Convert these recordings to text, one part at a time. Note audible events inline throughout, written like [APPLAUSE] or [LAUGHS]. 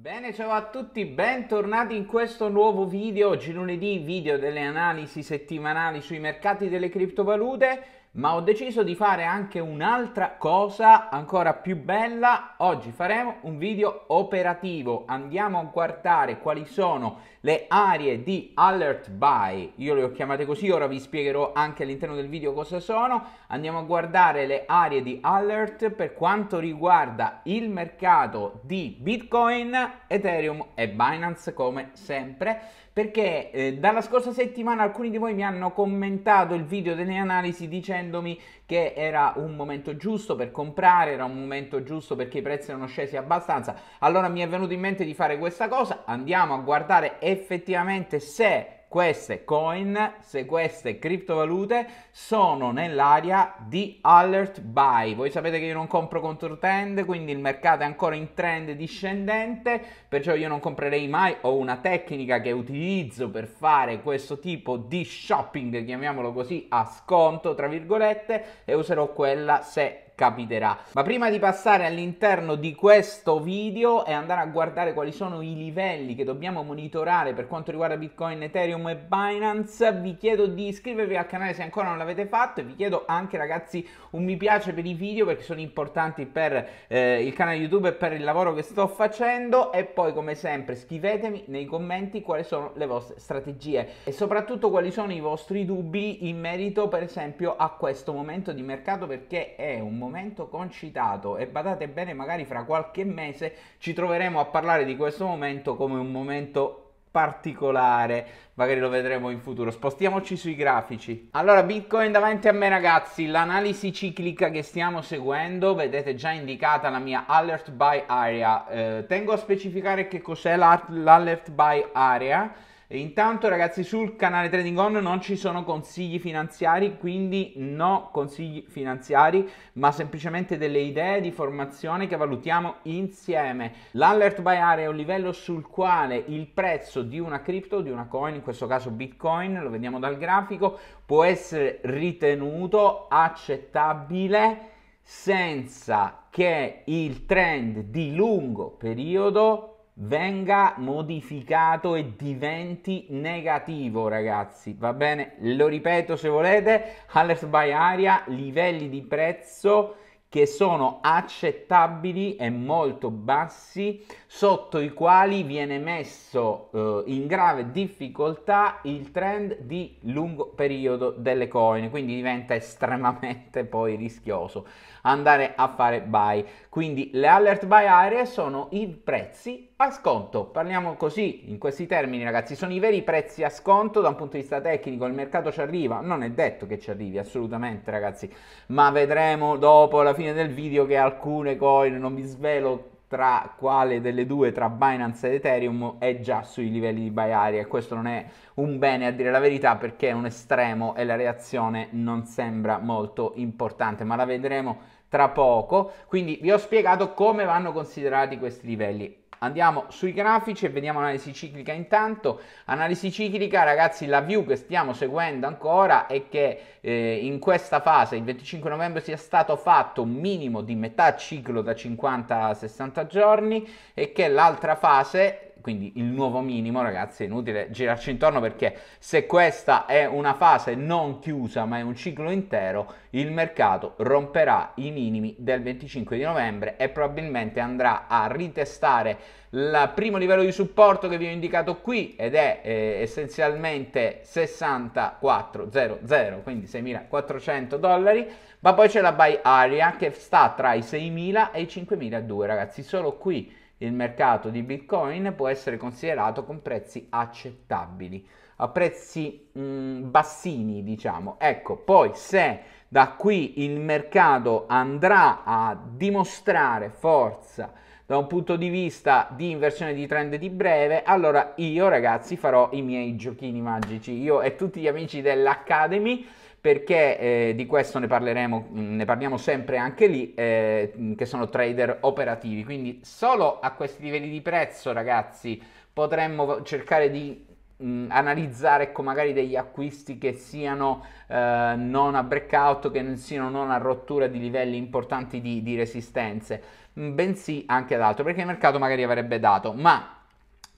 Bene, ciao a tutti, bentornati in questo nuovo video, oggi lunedì, video delle analisi settimanali sui mercati delle criptovalute ma ho deciso di fare anche un'altra cosa ancora più bella. Oggi faremo un video operativo, andiamo a guardare quali sono le aree di alert buy, io le ho chiamate così, ora vi spiegherò anche all'interno del video cosa sono, andiamo a guardare le aree di alert per quanto riguarda il mercato di Bitcoin, Ethereum e Binance come sempre, perché eh, dalla scorsa settimana alcuni di voi mi hanno commentato il video delle analisi dicendo dicendomi che era un momento giusto per comprare, era un momento giusto perché i prezzi erano scesi abbastanza. Allora mi è venuto in mente di fare questa cosa, andiamo a guardare effettivamente se queste coin, se queste criptovalute sono nell'area di alert buy. Voi sapete che io non compro contro trend, quindi il mercato è ancora in trend discendente, perciò io non comprerei mai, ho una tecnica che utilizzo per fare questo tipo di shopping, chiamiamolo così, a sconto, tra virgolette, e userò quella se capiterà. Ma prima di passare all'interno di questo video e andare a guardare quali sono i livelli che dobbiamo monitorare per quanto riguarda Bitcoin, Ethereum e Binance, vi chiedo di iscrivervi al canale se ancora non l'avete fatto e vi chiedo anche ragazzi un mi piace per i video perché sono importanti per eh, il canale YouTube e per il lavoro che sto facendo e poi come sempre scrivetemi nei commenti quali sono le vostre strategie e soprattutto quali sono i vostri dubbi in merito per esempio a questo momento di mercato perché è un momento momento concitato e badate bene, magari fra qualche mese ci troveremo a parlare di questo momento come un momento particolare, magari lo vedremo in futuro. Spostiamoci sui grafici. Allora, Bitcoin davanti a me ragazzi, l'analisi ciclica che stiamo seguendo, vedete già indicata la mia alert by area. Eh, tengo a specificare che cos'è l'alert by area e intanto ragazzi sul canale Trading On non ci sono consigli finanziari, quindi no consigli finanziari, ma semplicemente delle idee di formazione che valutiamo insieme. L'alert by area è un livello sul quale il prezzo di una cripto, di una coin, in questo caso Bitcoin, lo vediamo dal grafico, può essere ritenuto accettabile senza che il trend di lungo periodo venga modificato e diventi negativo ragazzi va bene lo ripeto se volete alert by area livelli di prezzo che sono accettabili e molto bassi sotto i quali viene messo eh, in grave difficoltà il trend di lungo periodo delle coin quindi diventa estremamente [LAUGHS] poi rischioso andare a fare buy quindi le alert buy area sono i prezzi a sconto. Parliamo così, in questi termini ragazzi, sono i veri prezzi a sconto da un punto di vista tecnico, il mercato ci arriva, non è detto che ci arrivi assolutamente ragazzi, ma vedremo dopo alla fine del video che alcune coin, non vi svelo tra quale delle due, tra Binance ed Ethereum, è già sui livelli di buy e questo non è un bene a dire la verità perché è un estremo e la reazione non sembra molto importante, ma la vedremo tra poco. Quindi vi ho spiegato come vanno considerati questi livelli. Andiamo sui grafici e vediamo l'analisi ciclica intanto. Analisi ciclica, ragazzi, la view che stiamo seguendo ancora è che eh, in questa fase, il 25 novembre, sia stato fatto un minimo di metà ciclo da 50 a 60 giorni e che l'altra fase quindi il nuovo minimo ragazzi è inutile girarci intorno perché se questa è una fase non chiusa ma è un ciclo intero il mercato romperà i minimi del 25 di novembre e probabilmente andrà a ritestare il primo livello di supporto che vi ho indicato qui ed è eh, essenzialmente 6400 quindi 6400 dollari ma poi c'è la buy area che sta tra i 6.000 e i 5.002 ragazzi solo qui il mercato di Bitcoin può essere considerato con prezzi accettabili, a prezzi mh, mm, bassini, diciamo. Ecco, poi se da qui il mercato andrà a dimostrare forza da un punto di vista di inversione di trend di breve, allora io ragazzi farò i miei giochini magici, io e tutti gli amici dell'Academy perché eh, di questo ne parleremo, mm, ne parliamo sempre anche lì, eh, mm, che sono trader operativi. Quindi solo a questi livelli di prezzo, ragazzi, potremmo cercare di mh, mm, analizzare ecco, magari degli acquisti che siano eh, non a breakout, che non siano non a rottura di livelli importanti di, di resistenze, bensì anche ad altro, perché il mercato magari avrebbe dato, ma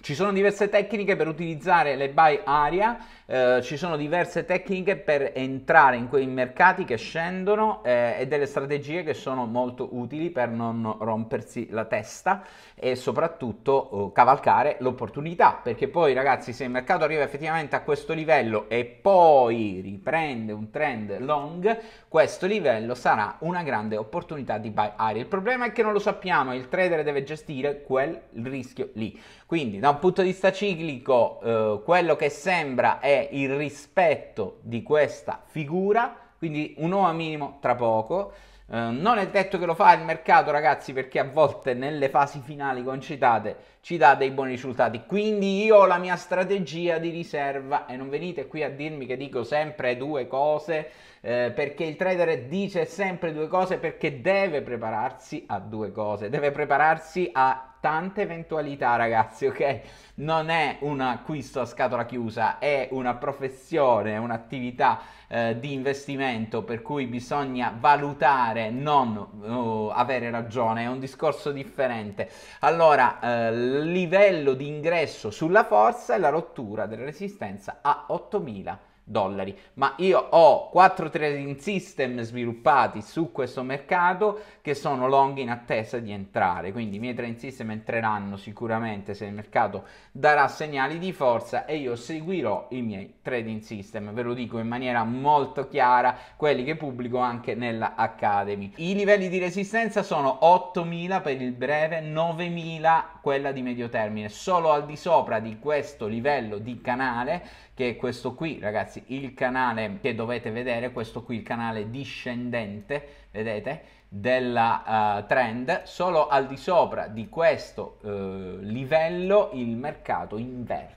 ci sono diverse tecniche per utilizzare le buy area, eh, ci sono diverse tecniche per entrare in quei mercati che scendono eh, e delle strategie che sono molto utili per non rompersi la testa e soprattutto eh, cavalcare l'opportunità, perché poi ragazzi se il mercato arriva effettivamente a questo livello e poi riprende un trend long, questo livello sarà una grande opportunità di buy area. Il problema è che non lo sappiamo, e il trader deve gestire quel rischio lì. Quindi da un punto di vista ciclico eh, quello che sembra è il rispetto di questa figura, quindi un un'ora minimo tra poco. Eh, non è detto che lo fa il mercato ragazzi perché a volte nelle fasi finali concitate ci dà dei buoni risultati. Quindi io ho la mia strategia di riserva e non venite qui a dirmi che dico sempre due cose, eh, perché il trader dice sempre due cose perché deve prepararsi a due cose, deve prepararsi a tante eventualità, ragazzi, ok? Non è un acquisto a scatola chiusa, è una professione, è un'attività eh, di investimento per cui bisogna valutare, non uh, avere ragione, è un discorso differente. Allora, eh, livello di ingresso sulla forza e la rottura della resistenza a 8000 dollari. Ma io ho quattro trading system sviluppati su questo mercato che sono long in attesa di entrare, quindi i miei trading system entreranno sicuramente se il mercato darà segnali di forza e io seguirò i miei trading system, ve lo dico in maniera molto chiara, quelli che pubblico anche nella Academy. I livelli di resistenza sono 8000 per il breve, 9000 quella di medio termine, solo al di sopra di questo livello di canale che è questo qui ragazzi ragazzi il canale che dovete vedere, questo qui, il canale discendente, vedete, della uh, trend, solo al di sopra di questo uh, livello il mercato inverte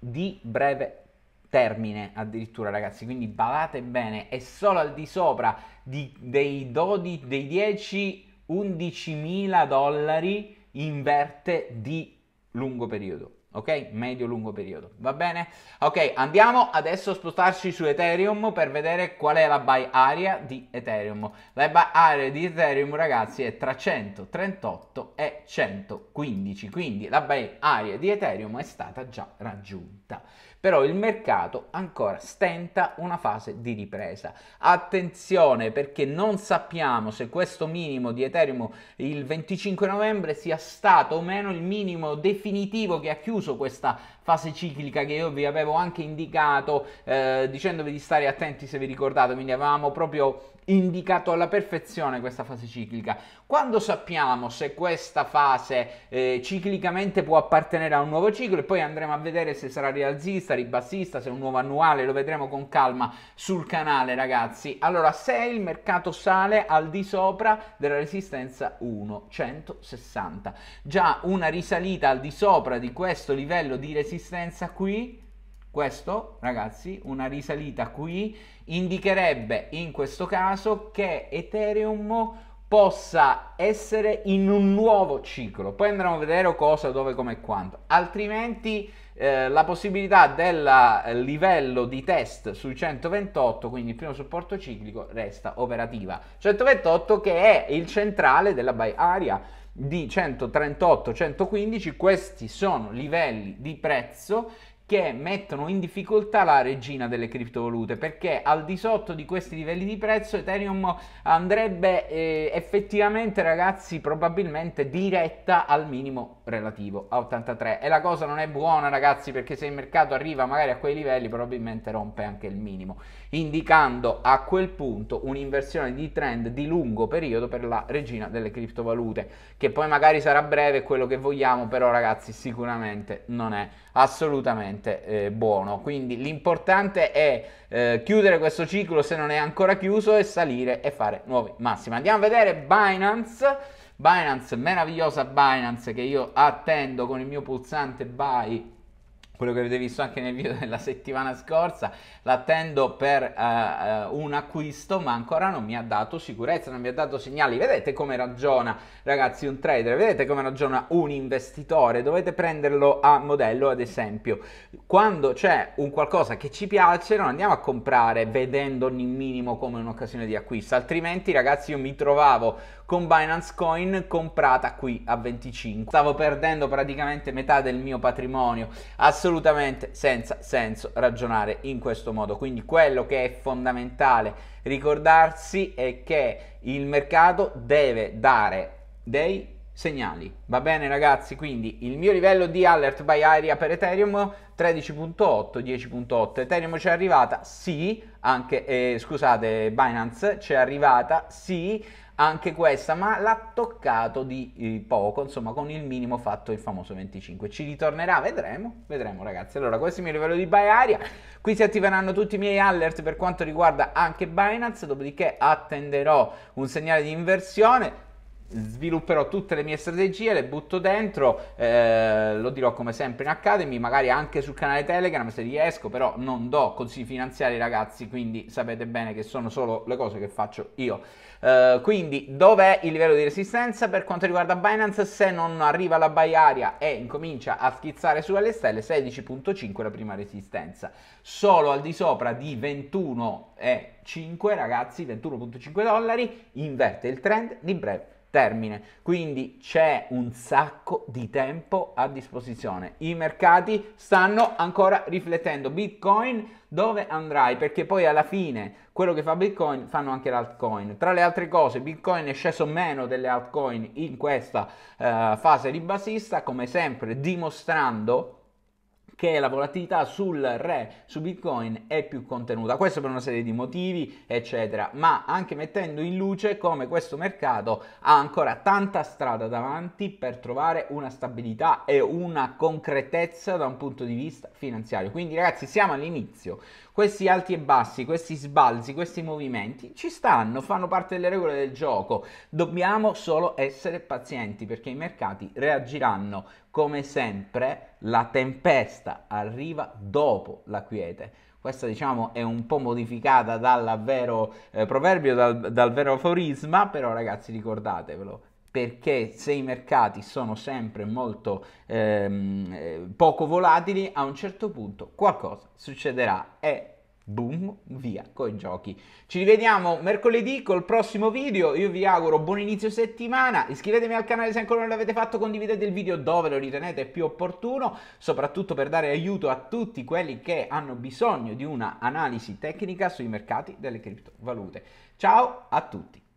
di breve termine addirittura ragazzi quindi badate bene è solo al di sopra di, dei 12 dei 10 11 mila dollari inverte di lungo periodo ok? Medio-lungo periodo, va bene? Ok, andiamo adesso a spostarci su Ethereum per vedere qual è la buy area di Ethereum. La buy area di Ethereum, ragazzi, è tra 138 e 115, quindi la buy area di Ethereum è stata già raggiunta. Però il mercato ancora stenta una fase di ripresa. Attenzione perché non sappiamo se questo minimo di Ethereum il 25 novembre sia stato o meno il minimo definitivo che ha chiuso chiuso questa fase ciclica che io vi avevo anche indicato eh, dicendovi di stare attenti se vi ricordate, quindi avevamo proprio indicato alla perfezione questa fase ciclica. Quando sappiamo se questa fase eh, ciclicamente può appartenere a un nuovo ciclo e poi andremo a vedere se sarà rialzista, ribassista, se è un nuovo annuale, lo vedremo con calma sul canale ragazzi. Allora se il mercato sale al di sopra della resistenza 1, 160, già una risalita al di sopra di questo livello di resistenza resistenza qui, questo, ragazzi, una risalita qui indicherebbe in questo caso che Ethereum possa essere in un nuovo ciclo. Poi andremo a vedere cosa, dove, come e quanto. Altrimenti eh, la possibilità del livello di test sui 128, quindi il primo supporto ciclico, resta operativa. 128 che è il centrale della buy area di 138-115, questi sono livelli di prezzo che mettono in difficoltà la regina delle criptovalute perché al di sotto di questi livelli di prezzo Ethereum andrebbe eh, effettivamente ragazzi probabilmente diretta al minimo relativo a 83 e la cosa non è buona ragazzi perché se il mercato arriva magari a quei livelli probabilmente rompe anche il minimo indicando a quel punto un'inversione di trend di lungo periodo per la regina delle criptovalute che poi magari sarà breve quello che vogliamo però ragazzi sicuramente non è assolutamente eh, buono. Quindi l'importante è eh, chiudere questo ciclo se non è ancora chiuso e salire e fare nuovi massimi. Andiamo a vedere Binance. Binance, meravigliosa Binance che io attendo con il mio pulsante buy quello che avete visto anche nel video [LAUGHS] della settimana scorsa, l'attendo per uh, un acquisto, ma ancora non mi ha dato sicurezza, non mi ha dato segnali. Vedete come ragiona, ragazzi, un trader, vedete come ragiona un investitore, dovete prenderlo a modello, ad esempio. Quando c'è un qualcosa che ci piace, non andiamo a comprare vedendo ogni minimo come un'occasione di acquisto, altrimenti, ragazzi, io mi trovavo con Binance Coin comprata qui a 25. Stavo perdendo praticamente metà del mio patrimonio, assolutamente senza senso ragionare in questo modo. Quindi quello che è fondamentale ricordarsi è che il mercato deve dare dei segnali. Va bene ragazzi, quindi il mio livello di alert by area per Ethereum 13.8, 10.8. Ethereum c'è arrivata? Sì, anche eh, scusate, Binance c'è arrivata? Sì anche questa, ma l'ha toccato di eh, poco, insomma, con il minimo fatto il famoso 25. Ci ritornerà, vedremo, vedremo ragazzi. Allora, questo è il mio livello di buy area. Qui si attiveranno tutti i miei alert per quanto riguarda anche Binance, dopodiché attenderò un segnale di inversione svilupperò tutte le mie strategie, le butto dentro, eh, lo dirò come sempre in Academy, magari anche sul canale Telegram se riesco, però non do consigli finanziari ragazzi, quindi sapete bene che sono solo le cose che faccio io. Eh, quindi dov'è il livello di resistenza per quanto riguarda Binance? Se non arriva alla buy area e incomincia a schizzare su alle stelle, 16.5 la prima resistenza. Solo al di sopra di 21,5 ragazzi, 21.5 dollari, inverte il trend di breve termine. Quindi c'è un sacco di tempo a disposizione. I mercati stanno ancora riflettendo. Bitcoin dove andrai? Perché poi alla fine quello che fa Bitcoin fanno anche l'altcoin. Tra le altre cose, Bitcoin è sceso meno delle altcoin in questa uh, fase ribassista, come sempre dimostrando che la volatilità sul re su Bitcoin è più contenuta. Questo per una serie di motivi, eccetera, ma anche mettendo in luce come questo mercato ha ancora tanta strada davanti per trovare una stabilità e una concretezza da un punto di vista finanziario. Quindi ragazzi, siamo all'inizio. Questi alti e bassi, questi sbalzi, questi movimenti ci stanno, fanno parte delle regole del gioco. Dobbiamo solo essere pazienti perché i mercati reagiranno come sempre la tempesta arriva dopo la quiete. Questa diciamo è un po' modificata dal vero eh, proverbio, dal, dal vero aforisma, però ragazzi ricordatevelo, perché se i mercati sono sempre molto ehm, eh, poco volatili, a un certo punto qualcosa succederà e boom, via coi giochi. Ci rivediamo mercoledì col prossimo video, io vi auguro buon inizio settimana, iscrivetevi al canale se ancora non l'avete fatto, condividete il video dove lo ritenete più opportuno, soprattutto per dare aiuto a tutti quelli che hanno bisogno di una analisi tecnica sui mercati delle criptovalute. Ciao a tutti!